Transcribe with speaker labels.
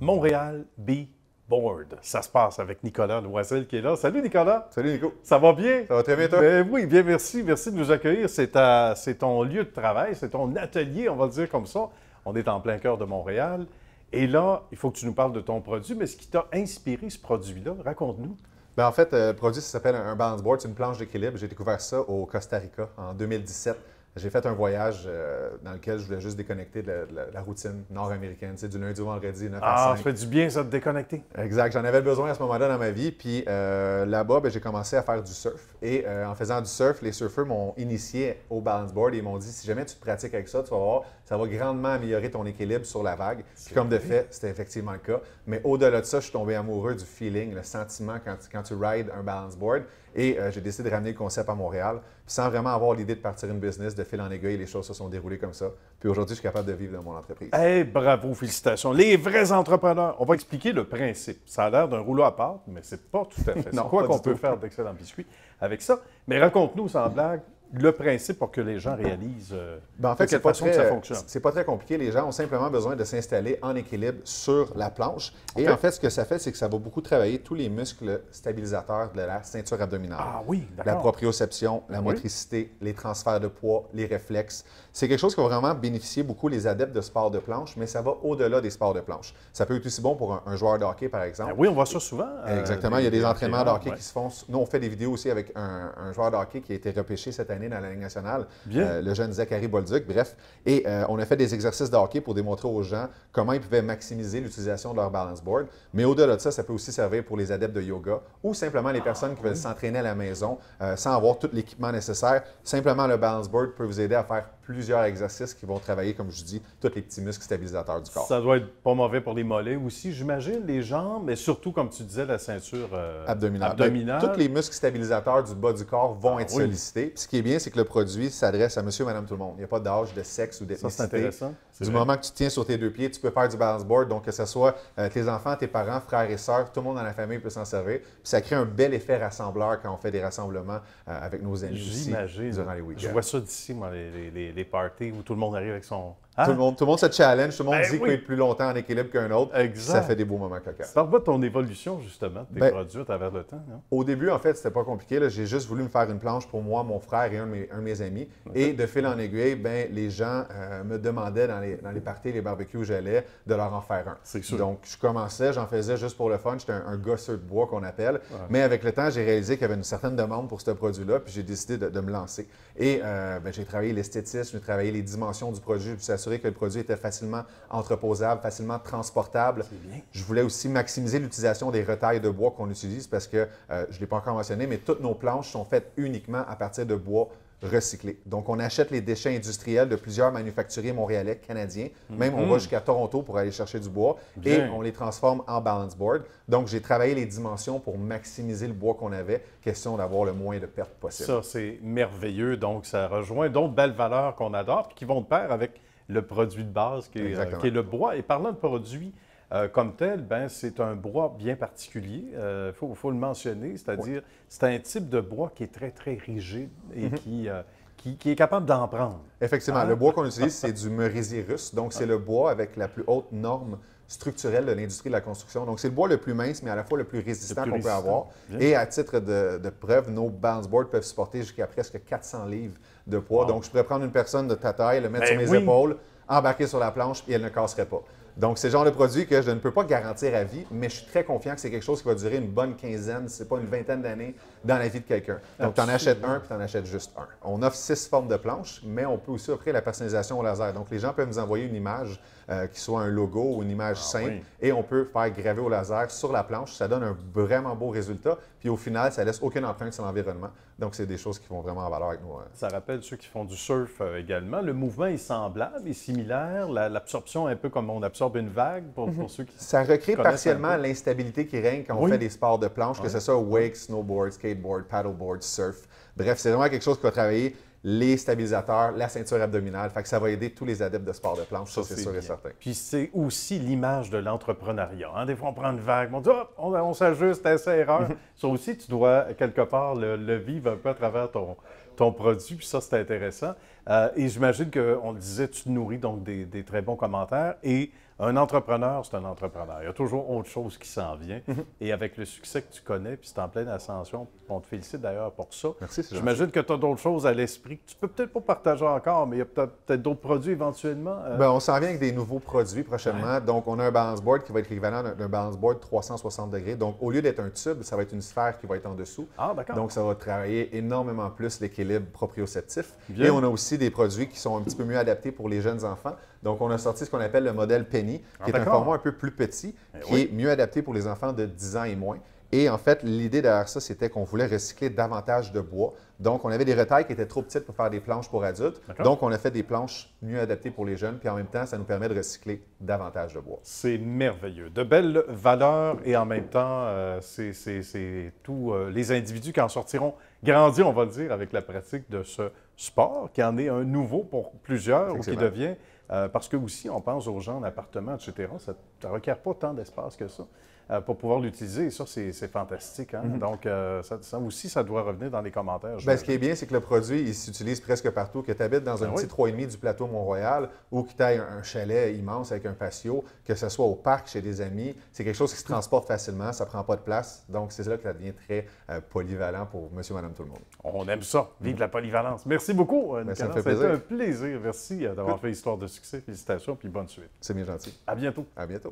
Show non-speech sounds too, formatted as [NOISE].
Speaker 1: Montréal Be Board. Ça se passe avec Nicolas Loisel qui est là. Salut Nicolas. Salut Nico. Ça va bien? Ça va très bien toi? Ben oui, bien merci. Merci de nous accueillir. C'est, ton lieu de travail, c'est ton atelier, on va le dire comme ça. On est en plein cœur de Montréal. Et là, il faut que tu nous parles de ton produit, mais ce qui t'a inspiré ce produit-là, raconte-nous. Ben, en fait, euh, le produit, s'appelle
Speaker 2: un balance board, c'est une planche d'équilibre. J'ai découvert ça au Costa Rica en 2017. J'ai fait un voyage euh, dans lequel je voulais juste déconnecter de la, routine nord-américaine, tu sais, du lundi au vendredi, 9 à Ah, ça fait du bien, ça, de déconnecter. Exact. J'en avais besoin à ce moment-là dans ma vie. Puis euh, là-bas, ben, j'ai commencé à faire du surf. Et euh, en faisant du surf, les surfeurs m'ont initié au balance board et ils m'ont dit si jamais tu pratiques avec ça, tu vas voir, ça va grandement améliorer ton équilibre sur la vague. Puis comme de fait, c'était effectivement le cas. Mais au-delà de ça, je suis tombé amoureux du feeling, le sentiment quand, tu, quand tu rides un balance board. Et euh, j'ai décidé de ramener le concept à Montréal, sans vraiment avoir l'idée de partir une business de fil en aiguille. Les choses se sont déroulées comme ça. Puis aujourd'hui, je suis capable de vivre dans mon entreprise.
Speaker 1: Eh, bravo, félicitations. Les vrais entrepreneurs. On va expliquer le principe. Ça a l'air d'un rouleau à pâte, mais c'est pas tout à fait. ça. [LAUGHS] quoi qu'on peut faire d'excellents biscuits avec ça. Mais raconte-nous, sans blague, le principe pour que les gens réalisent euh,
Speaker 2: ben, en fait, de quelle façon que ça fonctionne. C'est pas très compliqué. Les gens ont simplement besoin de s'installer en équilibre sur la planche. et en fait, ce que ça fait, c'est que ça va beaucoup travailler tous les muscles stabilisateurs de la ceinture abdominale. Ah oui, La proprioception, la motricité, les transferts de poids, les réflexes. C'est quelque chose qui va vraiment bénéficier beaucoup les adeptes de sports de planche, mais ça va au-delà des sports de planche. Ça peut être aussi bon pour un, joueur de hockey, par exemple. Ben oui, on voit ça souvent. Euh, Exactement. il y a des, entraînements de hockey qui se font. Nous, on fait des vidéos aussi avec un, un joueur de hockey qui a été repêché cette année dans la Ligue nationale, euh, le jeune Zachary Bolduc, bref. Et euh, on a fait des exercices de hockey pour démontrer aux gens comment ils pouvaient maximiser l'utilisation de leur balance board. Mais au-delà de ça, ça peut aussi servir pour les adeptes de yoga ou simplement les personnes qui veulent ah s'entraîner à la maison euh, sans avoir tout l'équipement nécessaire. Simplement le balance board peut vous aider à faire plusieurs exercices qui vont travailler, comme je dis, tous les petits muscles stabilisateurs du corps. Ça
Speaker 1: doit être pas mauvais pour les mollets aussi, j'imagine, les jambes, mais surtout, comme tu disais, la ceinture euh, abdominale. Ben, abdominale. tous les muscles stabilisateurs du bas du corps vont ah être sollicités.
Speaker 2: ce qui est bien, c'est que le produit s'adresse à monsieur, madame, tout le monde. Il n'y a pas d'âge, de sexe ou d'ethnicité. Ça, c'est intéressant. Du moment que tu tiens sur tes deux pieds, tu peux faire du balance board, donc que ce soit euh, tes enfants, tes parents, frères et sœurs, tout le monde dans la famille peut s'en servir. ça crée un bel effet rassembleur quand on fait des rassemblements euh, avec nos amis durant les week-ends. Je vois
Speaker 1: ça d'ici, moi, les, les parties où tout le monde arrive avec son. Hein? Tout, le monde, tout,
Speaker 2: le monde, se challenge, tout le monde ben dit qu'il est
Speaker 1: plus longtemps en équilibre qu'un autre. Ça fait des beaux moments cocasses. Parle de ton évolution, justement, des ben, produits à travers le temps.
Speaker 2: Au début, en fait, c'était pas compliqué. J'ai juste voulu me faire une planche pour moi, mon frère et un de mes, amis. Et de fil en aiguille, ben, les gens euh, me demandaient dans les, dans les parties, les barbecues où j'allais, de leur en faire un. C'est sûr. Donc, je commençais, j'en faisais juste pour le fun. J'étais un, un, de bois qu'on appelle. Mais avec le temps, j'ai réalisé qu'il y avait une certaine demande pour ce produit-là, puis j'ai décidé de, me lancer. Et euh, ben, j'ai travaillé l'esthétisme je de travailler les dimensions du produit, de s'assurer que le produit était facilement entreposable, facilement transportable. Je voulais aussi maximiser l'utilisation des retailles de bois qu'on utilise parce que, euh, je ne l'ai pas encore mentionné, mais toutes nos planches sont faites uniquement à partir de bois recyclés. Donc, on achète les déchets industriels de plusieurs manufacturiers montréalais, canadiens. Même, on mm-hmm. va jusqu'à Toronto pour aller chercher du bois et on les transforme en balance board. Donc, j'ai travaillé les dimensions pour maximiser le bois qu'on avait, question d'avoir le moins de pertes
Speaker 1: possible. Ça, c'est merveilleux. Donc, ça rejoint d'autres belles valeurs qu'on adore qui vont de pair avec le produit de base qui est, euh, le bois. Et parlant de produits, euh, comme tel, ben, c'est un bois bien particulier, il euh, faut, le mentionner, c'est-à-dire c'est un type de bois qui est très, très rigide et mhm. euh, qui, est capable d'en prendre. Effectivement, hein? le bois qu'on utilise,
Speaker 2: c'est du russe, donc c'est ah. le bois avec la plus haute norme structurelle de l'industrie de la construction. Donc, c'est le bois le plus mince, mais à la fois le plus résistant qu'on peut avoir. Et à titre de, preuve, nos balance boards peuvent supporter jusqu'à presque 400 livres de poids. Donc, je pourrais prendre une personne de ta taille, le mettre ben sur mes épaules, embarquer sur la planche et elle ne casserait pas. Donc, c'est le genre de produit que je ne peux pas garantir à vie, mais je suis très confiant que c'est quelque chose qui va durer une bonne quinzaine, si ce pas une vingtaine d'années, dans la vie de quelqu'un. Donc, tu en achètes un, puis tu en achètes juste un. On offre six formes de planches, mais on peut aussi offrir la personnalisation au laser. Donc, les gens peuvent nous envoyer une image euh, qui soit un logo ou une image ah simple, et on peut faire graver au laser sur la planche. Ça donne un vraiment beau résultat, puis au final, ça laisse aucune empreinte
Speaker 1: sur l'environnement. Donc, c'est des choses qui font vraiment en valeur avec nous. Hein. Ça rappelle ceux qui font du surf euh, également. Le mouvement est semblable, est similaire. L'absorption, est un peu comme on absorbe une vague pour, ceux qui. Ça recrée partiellement
Speaker 2: l'instabilité qui règne quand on fait des sports de planche, que ce soit wake, snowboard, skateboard, paddleboard, surf. Bref, c'est vraiment quelque chose qui va travailler les stabilisateurs, la ceinture abdominale. Fait que ça va aider tous les adeptes de sport de planche, ça, c'est sûr et certain.
Speaker 1: Puis c'est aussi l'image de l'entrepreneuriat. Hein. Des fois, on prend une vague, on dit oh, on, s'ajuste à assez erreur. [LAUGHS] ça aussi, tu dois quelque part le, vivre un peu à travers ton, ton produit, puis ça, c'est intéressant. Euh, et j'imagine qu'on le disait, tu te nourris donc des, très bons commentaires. Et un entrepreneur, c'est un entrepreneur. Il y a toujours autre chose qui s'en vient. Mhm. Et avec le succès que tu connais, puis c'est en pleine ascension, on te félicite d'ailleurs pour ça. Merci, J'imagine que tu as d'autres choses à l'esprit que tu peux peut-être pas partager encore, mais il y a peut-être d'autres produits éventuellement. Euh? Bien, on
Speaker 2: s'en vient avec des nouveaux produits prochainement. Donc, on a un balance board qui va être l'équivalent d'un balance board 360 degrés. Donc, au lieu d'être un tube, ça va être une sphère qui va être en dessous. Ah, d'accord. Donc, ça va travailler énormément plus l'équilibre proprioceptif. Bien. Et on a aussi des produits qui sont un petit peu mieux adaptés pour les jeunes enfants. Donc, on a sorti ce qu'on appelle le modèle Penny, ah, qui est un format un peu plus petit, eh qui est mieux adapté pour les enfants de 10 ans et moins. Et en fait, l'idée derrière ça, c'était qu'on voulait recycler davantage de bois. Donc, on avait des retailles qui étaient trop petites pour faire des planches pour adultes. Donc, on a fait des planches mieux adaptées pour les jeunes. Puis en même temps, ça nous permet de recycler davantage de bois.
Speaker 1: C'est merveilleux. De belles valeurs et en même temps, euh, c'est tous euh, les individus qui en sortiront grandis, on va le dire, avec la pratique de ce sport, qui en est un nouveau pour plusieurs ou qui devient. Euh, parce que aussi, on pense aux gens en appartement, etc. Ça ça requiert pas tant d'espace que ça. Euh, pour pouvoir l'utiliser. Ça, c'est fantastique. Hein. Mm-hmm. Donc, euh, ça, aussi, ça doit revenir dans les commentaires. Bien, ce qui est
Speaker 2: bien, c'est que le produit, il s'utilise presque partout. Que tu habites dans un ben petit petit et 3,5 du plateau Mont-Royal ou que tu ailles un chalet immense avec un patio, que ce soit au parc, chez des amis, c'est quelque chose qui se transporte facilement, ça prend pas de place. Donc, c'est là que ça devient très euh, polyvalent pour
Speaker 1: monsieur, madame, tout le monde. On aime ça. Vive mm. la polyvalence. Merci beaucoup, ben, Ça, me fait plaisir. un plaisir. Merci d'avoir fait Histoire de succès. Félicitations, puis bonne suite. C'est bien gentil. À bientôt. À bientôt.